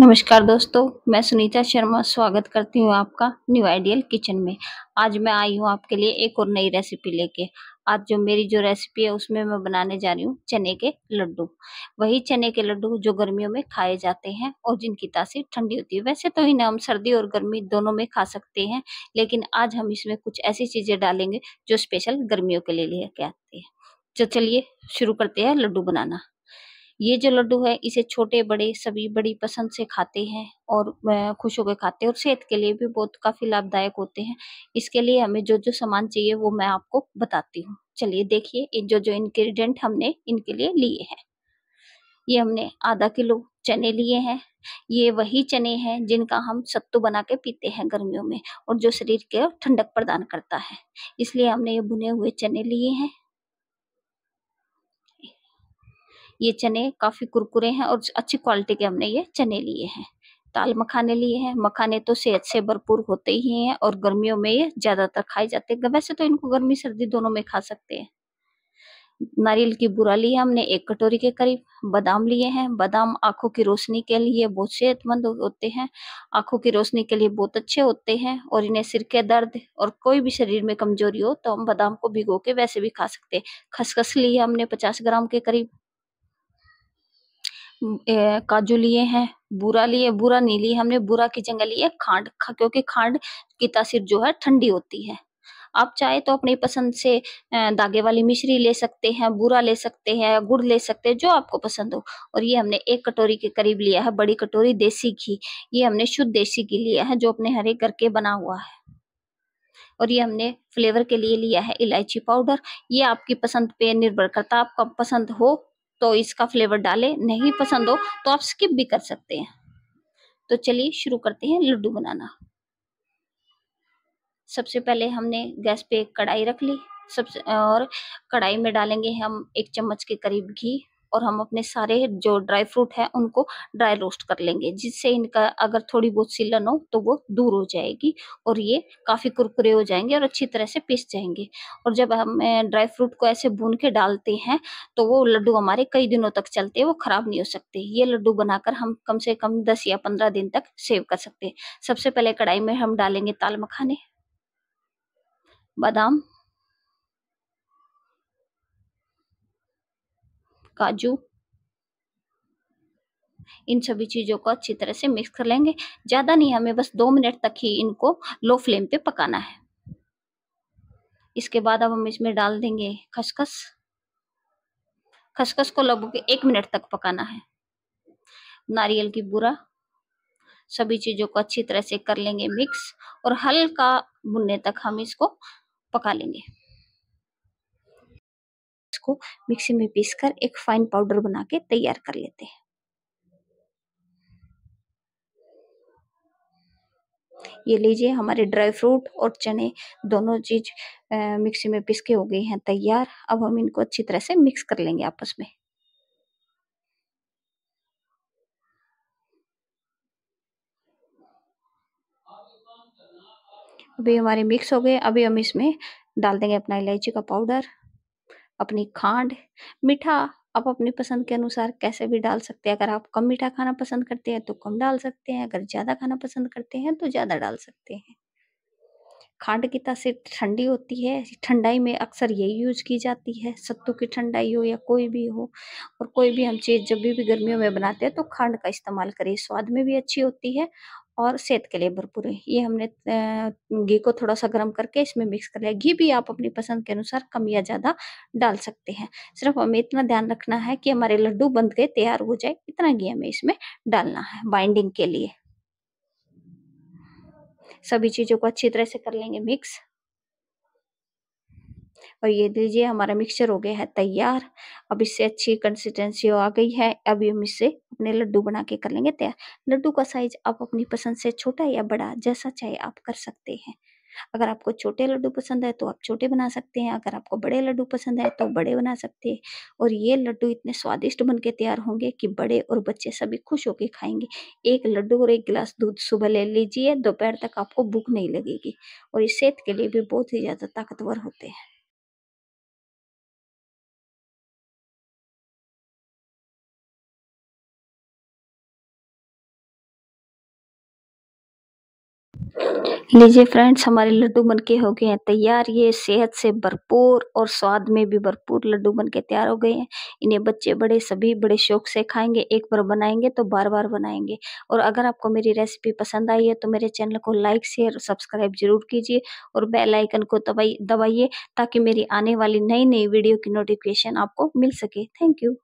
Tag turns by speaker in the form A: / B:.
A: नमस्कार दोस्तों मैं सुनीता शर्मा स्वागत करती हूँ आपका न्यू आइडियल किचन में आज मैं आई हूँ आपके लिए एक और नई रेसिपी लेके आज जो मेरी जो रेसिपी है उसमें मैं बनाने जा रही हूँ चने के लड्डू वही चने के लड्डू जो गर्मियों में खाए जाते हैं और जिनकी तासीर ठंडी होती है वैसे तो इन्हें हम सर्दी और गर्मी दोनों में खा सकते हैं लेकिन आज हम इसमें कुछ ऐसी चीज़ें डालेंगे जो स्पेशल गर्मियों के लिए लेके आते हैं तो चलिए शुरू करते हैं लड्डू बनाना ये जो लड्डू है इसे छोटे बड़े सभी बड़ी पसंद से खाते हैं और खुश होकर खाते हैं और सेहत के लिए भी बहुत काफ़ी लाभदायक होते हैं इसके लिए हमें जो जो सामान चाहिए वो मैं आपको बताती हूँ चलिए देखिए जो जो इन्ग्रीडियंट हमने इनके लिए लिए हैं ये हमने आधा किलो चने लिए हैं ये वही चने हैं जिनका हम सत्तू बना के पीते हैं गर्मियों में और जो शरीर के ठंडक प्रदान करता है इसलिए हमने ये भुने हुए चने लिए हैं ये चने काफ़ी कुरकुरे हैं और अच्छी क्वालिटी के हमने ये चने लिए हैं दाल मखाने लिए हैं मखाने तो सेहत से भरपूर होते ही हैं और गर्मियों में ये ज़्यादातर खाए जाते हैं वैसे तो इनको गर्मी सर्दी दोनों में खा सकते हैं नारियल की बुरा ली है हमने एक कटोरी के करीब बादाम लिए हैं बादाम आंखों की रोशनी के लिए बहुत सेहतमंद होते हैं आंखों की रोशनी के लिए बहुत अच्छे होते हैं और इन्हें सिर के दर्द और कोई भी शरीर में कमजोरी हो तो हम बादाम को भिगो के वैसे भी खा सकते हैं खसखस ली है हमने पचास ग्राम के करीब काजू लिए हैं बुरा लिए बुरा नहीं लिए हमने बुरा की जगह लिए खांड क्योंकि खांड की तासीर जो है ठंडी होती है आप चाहे तो अपनी पसंद से धागे वाली मिश्री ले सकते हैं बुरा ले सकते हैं गुड़ ले सकते हैं जो आपको पसंद हो और ये हमने एक कटोरी के करीब लिया है बड़ी कटोरी देसी घी ये हमने शुद्ध देसी घी लिया है जो अपने हरे घर के बना हुआ है और ये हमने फ्लेवर के लिए लिया है इलायची पाउडर ये आपकी पसंद पे निर्भर करता आपका पसंद हो तो इसका फ्लेवर डालें नहीं पसंद हो तो आप स्किप भी कर सकते हैं तो चलिए शुरू करते हैं लड्डू बनाना सबसे पहले हमने गैस पे कढ़ाई रख ली सबसे और कढ़ाई में डालेंगे हम एक चम्मच के करीब घी और हम अपने सारे जो ड्राई फ्रूट हैं उनको ड्राई रोस्ट कर लेंगे जिससे इनका अगर थोड़ी बहुत सिलन हो तो वो दूर हो जाएगी और ये काफ़ी कुरकुरे हो जाएंगे और अच्छी तरह से पिस जाएंगे और जब हम ड्राई फ्रूट को ऐसे भून के डालते हैं तो वो लड्डू हमारे कई दिनों तक चलते हैं वो ख़राब नहीं हो सकते ये लड्डू बनाकर हम कम से कम दस या पंद्रह दिन तक सेव कर सकते हैं सबसे पहले कढ़ाई में हम डालेंगे ताल मखाने बादाम काजू इन सभी चीज़ों को अच्छी तरह से मिक्स कर लेंगे ज़्यादा नहीं हमें बस दो मिनट तक ही इनको लो फ्लेम पे पकाना है इसके बाद अब हम इसमें डाल देंगे खसखस खसखस को लगभग एक मिनट तक पकाना है नारियल की बुरा सभी चीज़ों को अच्छी तरह से कर लेंगे मिक्स और हल्का भुनने तक हम इसको पका लेंगे उसको मिक्सी में पीस कर एक फाइन पाउडर बना के तैयार कर लेते हैं ये लीजिए हमारे ड्राई फ्रूट और चने दोनों चीज मिक्सी में पिसके हो गई हैं तैयार अब हम इनको अच्छी तरह से मिक्स कर लेंगे आपस में अभी हमारे मिक्स हो गए अभी हम इसमें डाल देंगे अपना इलायची का पाउडर अपनी खांड मीठा आप अपनी पसंद के अनुसार कैसे भी डाल सकते हैं अगर आप कम मीठा खाना पसंद करते हैं तो कम डाल सकते हैं अगर ज़्यादा खाना पसंद करते हैं तो ज़्यादा डाल सकते हैं खांड की तासीर ठंडी होती है ठंडाई में अक्सर यही यूज की जाती है सत्तू की ठंडाई हो या कोई भी हो और कोई भी हम चीज़ जब भी भी गर्मियों में बनाते हैं तो खांड का इस्तेमाल करें स्वाद में भी अच्छी होती है और सेहत के लिए भरपूर है ये हमने घी को थोड़ा सा गर्म करके इसमें मिक्स कर लिया घी भी आप अपनी पसंद के अनुसार कम या ज़्यादा डाल सकते हैं सिर्फ हमें इतना ध्यान रखना है कि हमारे लड्डू बंद के तैयार हो जाए इतना घी हमें इसमें डालना है बाइंडिंग के लिए सभी चीज़ों को अच्छी तरह से कर लेंगे मिक्स और ये दीजिए हमारा मिक्सचर हो गया है तैयार अब इससे अच्छी कंसिस्टेंसी आ गई है अभी हम इससे अपने लड्डू बना के कर लेंगे तैयार लड्डू का साइज आप अपनी पसंद से छोटा या बड़ा जैसा चाहे आप कर सकते हैं अगर आपको छोटे लड्डू पसंद है तो आप छोटे बना सकते हैं अगर आपको बड़े लड्डू पसंद है तो बड़े बना सकते हैं और ये लड्डू इतने स्वादिष्ट बन के तैयार होंगे कि बड़े और बच्चे सभी खुश होकर खाएंगे एक लड्डू और एक गिलास दूध सुबह ले लीजिए दोपहर तक आपको भूख नहीं लगेगी और इस सेहत के लिए भी बहुत ही ज़्यादा ताकतवर होते हैं लीजिए फ्रेंड्स हमारे लड्डू बनके हो गए हैं तैयार ये सेहत से भरपूर और स्वाद में भी भरपूर लड्डू बनके तैयार हो गए हैं इन्हें बच्चे बड़े सभी बड़े शौक से खाएंगे एक बार बनाएंगे तो बार बार बनाएंगे और अगर आपको मेरी रेसिपी पसंद आई है तो मेरे चैनल को लाइक शेयर सब्सक्राइब जरूर कीजिए और बेलाइकन को दबाइए ताकि मेरी आने वाली नई नई वीडियो की नोटिफिकेशन आपको मिल सके थैंक यू